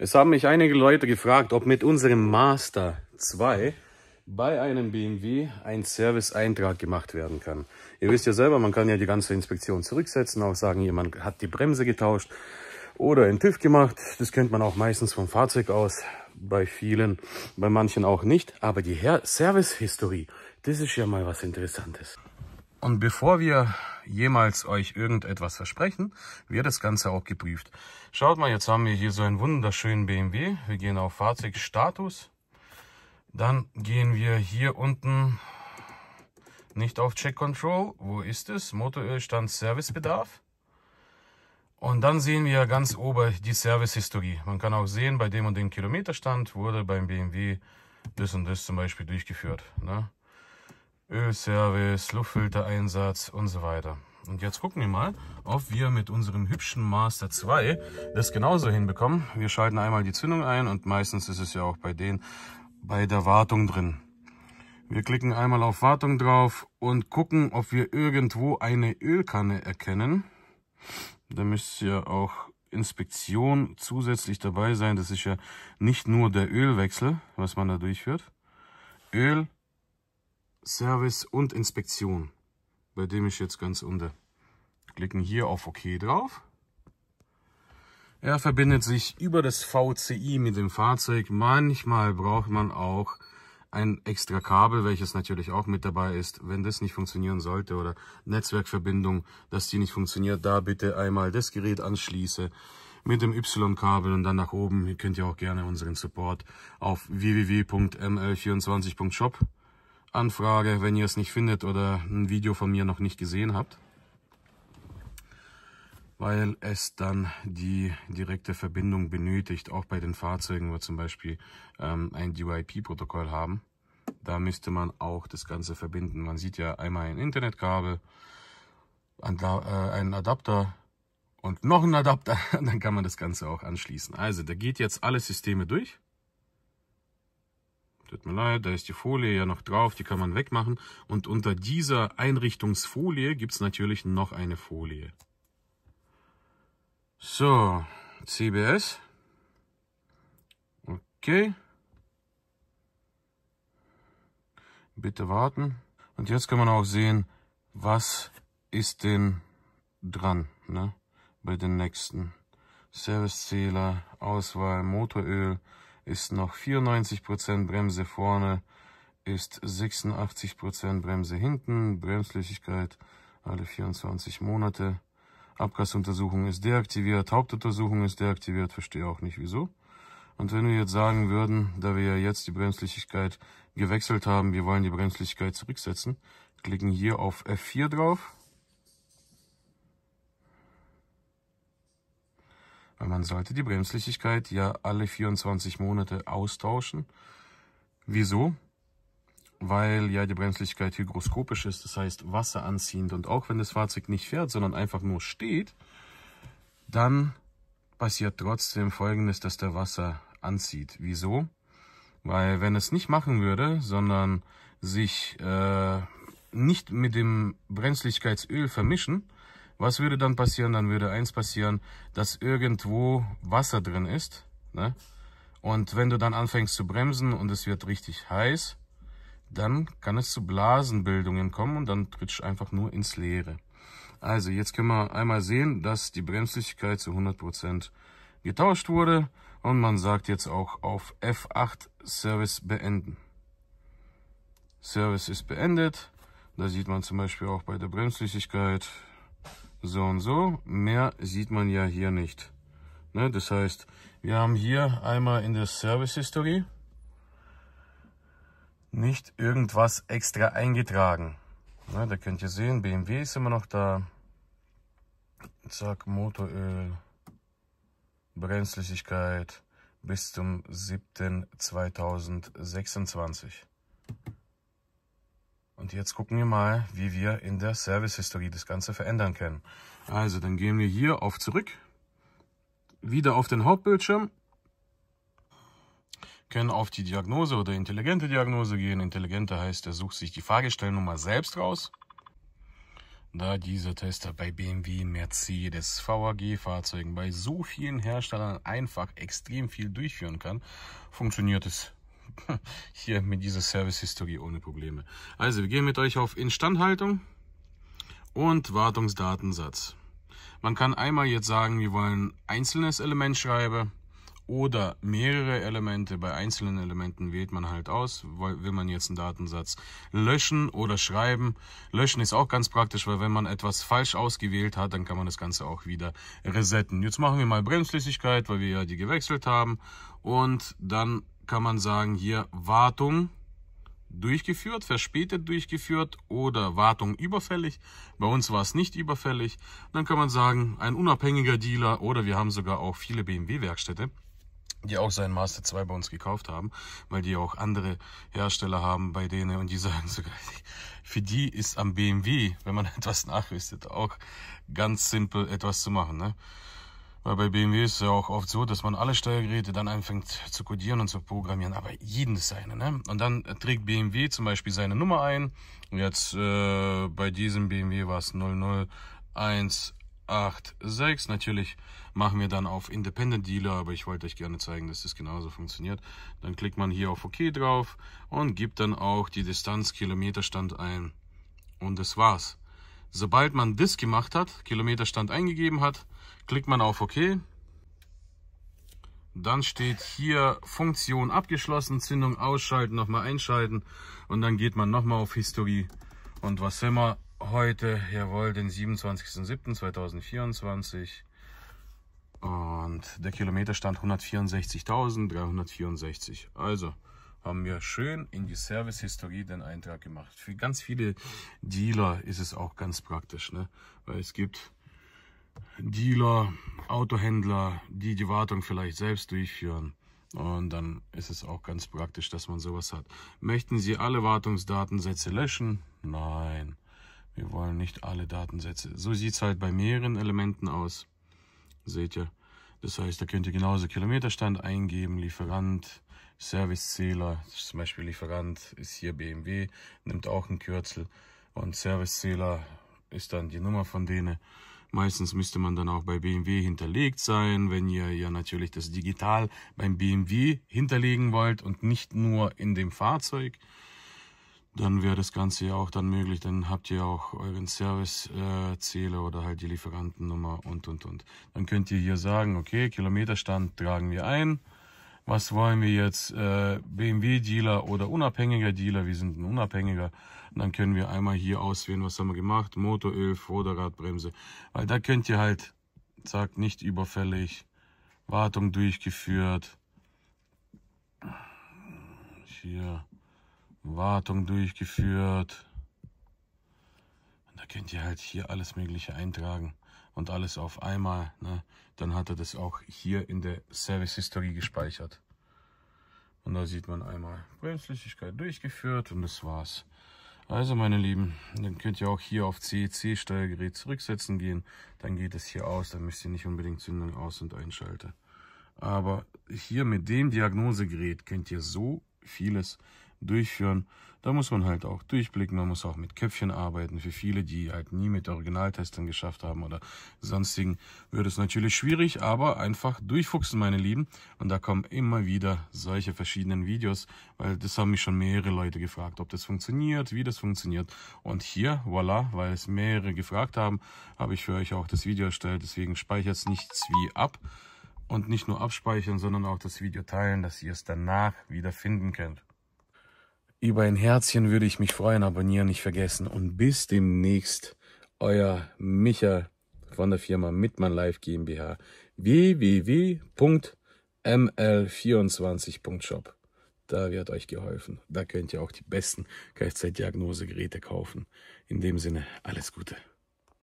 Es haben mich einige Leute gefragt, ob mit unserem Master 2 bei einem BMW ein Service-Eintrag gemacht werden kann. Ihr wisst ja selber, man kann ja die ganze Inspektion zurücksetzen, auch sagen, jemand hat die Bremse getauscht oder einen TÜV gemacht. Das kennt man auch meistens vom Fahrzeug aus, bei vielen, bei manchen auch nicht. Aber die Service-Historie, das ist ja mal was Interessantes. Und bevor wir jemals euch irgendetwas versprechen, wird das Ganze auch geprüft. Schaut mal, jetzt haben wir hier so einen wunderschönen BMW. Wir gehen auf Fahrzeugstatus. Dann gehen wir hier unten nicht auf Check Control. Wo ist es? Motorölstand Servicebedarf. Und dann sehen wir ganz oben die Service-Historie. Man kann auch sehen, bei dem und dem Kilometerstand wurde beim BMW das und das zum Beispiel durchgeführt. Ne? Ölservice, Luftfiltereinsatz und so weiter. Und jetzt gucken wir mal, ob wir mit unserem hübschen Master 2 das genauso hinbekommen. Wir schalten einmal die Zündung ein und meistens ist es ja auch bei denen bei der Wartung drin. Wir klicken einmal auf Wartung drauf und gucken, ob wir irgendwo eine Ölkanne erkennen. Da müsste ja auch Inspektion zusätzlich dabei sein. Das ist ja nicht nur der Ölwechsel, was man da durchführt. Öl, Service und Inspektion. Bei dem ist jetzt ganz unter. Klicken hier auf OK drauf. Er verbindet sich über das VCI mit dem Fahrzeug. Manchmal braucht man auch ein extra Kabel, welches natürlich auch mit dabei ist. Wenn das nicht funktionieren sollte oder Netzwerkverbindung, dass die nicht funktioniert, da bitte einmal das Gerät anschließe mit dem Y-Kabel und dann nach oben. Ihr könnt ja auch gerne unseren Support auf www.ml24.shop Anfrage, wenn ihr es nicht findet oder ein Video von mir noch nicht gesehen habt. Weil es dann die direkte Verbindung benötigt, auch bei den Fahrzeugen, wo zum Beispiel ähm, ein DYP-Protokoll haben. Da müsste man auch das Ganze verbinden. Man sieht ja einmal ein Internetkabel, einen äh, Adapter und noch einen Adapter. Dann kann man das Ganze auch anschließen. Also da geht jetzt alle Systeme durch. Tut mir leid, da ist die Folie ja noch drauf, die kann man wegmachen. Und unter dieser Einrichtungsfolie gibt es natürlich noch eine Folie. So, CBS. Okay. Bitte warten. Und jetzt kann man auch sehen, was ist denn dran ne? bei den nächsten. Servicezähler, Auswahl, Motoröl, ist noch 94% Bremse vorne, ist 86% Bremse hinten, Bremsflüssigkeit alle 24 Monate. Abgasuntersuchung ist deaktiviert, Hauptuntersuchung ist deaktiviert, verstehe auch nicht wieso. Und wenn wir jetzt sagen würden, da wir ja jetzt die Bremsflüssigkeit gewechselt haben, wir wollen die Bremsflüssigkeit zurücksetzen, klicken hier auf F4 drauf Weil man sollte die Bremsflüssigkeit ja alle 24 Monate austauschen. Wieso? Weil ja die Bremsflüssigkeit hygroskopisch ist, das heißt wasseranziehend. Und auch wenn das Fahrzeug nicht fährt, sondern einfach nur steht, dann passiert trotzdem folgendes, dass der Wasser anzieht. Wieso? Weil wenn es nicht machen würde, sondern sich äh, nicht mit dem Bremslichkeitsöl vermischen, was würde dann passieren? Dann würde eins passieren, dass irgendwo Wasser drin ist. Ne? Und wenn du dann anfängst zu bremsen und es wird richtig heiß, dann kann es zu Blasenbildungen kommen und dann trittst du einfach nur ins Leere. Also jetzt können wir einmal sehen, dass die Bremslichkeit zu 100% getauscht wurde und man sagt jetzt auch auf F8 Service beenden. Service ist beendet. Da sieht man zum Beispiel auch bei der Bremsflüssigkeit, so und so. Mehr sieht man ja hier nicht. Ne? Das heißt, wir haben hier einmal in der Service History nicht irgendwas extra eingetragen. Ne? Da könnt ihr sehen, BMW ist immer noch da. Zack, Motoröl, Bremsflüssigkeit bis zum 7.2026. Und jetzt gucken wir mal, wie wir in der Service History das Ganze verändern können. Also dann gehen wir hier auf zurück, wieder auf den Hauptbildschirm, können auf die Diagnose oder intelligente Diagnose gehen. Intelligente heißt, er sucht sich die Fahrgestellnummer selbst raus. Da dieser Tester bei BMW, Mercedes, VAG-Fahrzeugen, bei so vielen Herstellern einfach extrem viel durchführen kann, funktioniert es hier mit dieser Service History ohne Probleme. Also wir gehen mit euch auf Instandhaltung und Wartungsdatensatz. Man kann einmal jetzt sagen, wir wollen einzelnes Element schreiben oder mehrere Elemente. Bei einzelnen Elementen wählt man halt aus, will man jetzt einen Datensatz löschen oder schreiben. Löschen ist auch ganz praktisch, weil wenn man etwas falsch ausgewählt hat, dann kann man das Ganze auch wieder resetten. Jetzt machen wir mal Bremsflüssigkeit, weil wir ja die gewechselt haben und dann kann man sagen, hier Wartung durchgeführt, verspätet durchgeführt oder Wartung überfällig. Bei uns war es nicht überfällig. Dann kann man sagen, ein unabhängiger Dealer oder wir haben sogar auch viele BMW-Werkstätte, die auch seinen Master 2 bei uns gekauft haben, weil die auch andere Hersteller haben bei denen und die sagen sogar, für die ist am BMW, wenn man etwas nachrüstet, auch ganz simpel etwas zu machen. Ne? Weil bei BMW ist es ja auch oft so, dass man alle Steuergeräte dann anfängt zu codieren und zu programmieren, aber jedes seine. Ne? Und dann trägt BMW zum Beispiel seine Nummer ein. Jetzt äh, bei diesem BMW war es 00186. Natürlich machen wir dann auf Independent Dealer, aber ich wollte euch gerne zeigen, dass das genauso funktioniert. Dann klickt man hier auf OK drauf und gibt dann auch die Distanz Kilometerstand ein. Und das war's. Sobald man das gemacht hat, Kilometerstand eingegeben hat, klickt man auf OK. Dann steht hier Funktion abgeschlossen, Zündung ausschalten, nochmal einschalten und dann geht man nochmal auf Historie. Und was sind wir heute? Jawohl, den 27.07.2024 und der Kilometerstand 164.364. Also haben wir schön in die Service-Historie den Eintrag gemacht. Für ganz viele Dealer ist es auch ganz praktisch, ne? weil es gibt Dealer, Autohändler, die die Wartung vielleicht selbst durchführen. Und dann ist es auch ganz praktisch, dass man sowas hat. Möchten Sie alle Wartungsdatensätze löschen? Nein, wir wollen nicht alle Datensätze. So sieht es halt bei mehreren Elementen aus. Seht ihr? Das heißt, da könnt ihr genauso Kilometerstand eingeben, Lieferant, Servicezähler, zum Beispiel Lieferant ist hier BMW, nimmt auch ein Kürzel und Servicezähler ist dann die Nummer von denen. Meistens müsste man dann auch bei BMW hinterlegt sein, wenn ihr ja natürlich das Digital beim BMW hinterlegen wollt und nicht nur in dem Fahrzeug, dann wäre das Ganze ja auch dann möglich. Dann habt ihr auch euren Servicezähler oder halt die Lieferantennummer und und und. Dann könnt ihr hier sagen, okay, Kilometerstand tragen wir ein was wollen wir jetzt, äh, BMW-Dealer oder unabhängiger Dealer, wir sind ein unabhängiger, und dann können wir einmal hier auswählen, was haben wir gemacht, Motoröl, Vorderradbremse, weil da könnt ihr halt, sagt nicht überfällig, Wartung durchgeführt, hier, Wartung durchgeführt, und da könnt ihr halt hier alles mögliche eintragen, und alles auf einmal, ne, dann hat er das auch hier in der Service History gespeichert. Und da sieht man einmal Bremsflüssigkeit durchgeführt und das war's. Also meine Lieben, dann könnt ihr auch hier auf CEC Steuergerät zurücksetzen gehen. Dann geht es hier aus, dann müsst ihr nicht unbedingt Zündung aus- und einschalten. Aber hier mit dem Diagnosegerät könnt ihr so vieles durchführen. Da muss man halt auch durchblicken, man muss auch mit Köpfchen arbeiten. Für viele, die halt nie mit Originaltestern geschafft haben oder sonstigen, wird es natürlich schwierig, aber einfach durchfuchsen, meine Lieben. Und da kommen immer wieder solche verschiedenen Videos, weil das haben mich schon mehrere Leute gefragt, ob das funktioniert, wie das funktioniert. Und hier, voilà, weil es mehrere gefragt haben, habe ich für euch auch das Video erstellt. Deswegen speichert es nichts wie ab und nicht nur abspeichern, sondern auch das Video teilen, dass ihr es danach wieder finden könnt. Über ein Herzchen würde ich mich freuen. Abonnieren nicht vergessen. Und bis demnächst. Euer Micha von der Firma Mitmann Live GmbH. www.ml24.shop. Da wird euch geholfen. Da könnt ihr auch die besten Kfz-Diagnosegeräte kaufen. In dem Sinne, alles Gute.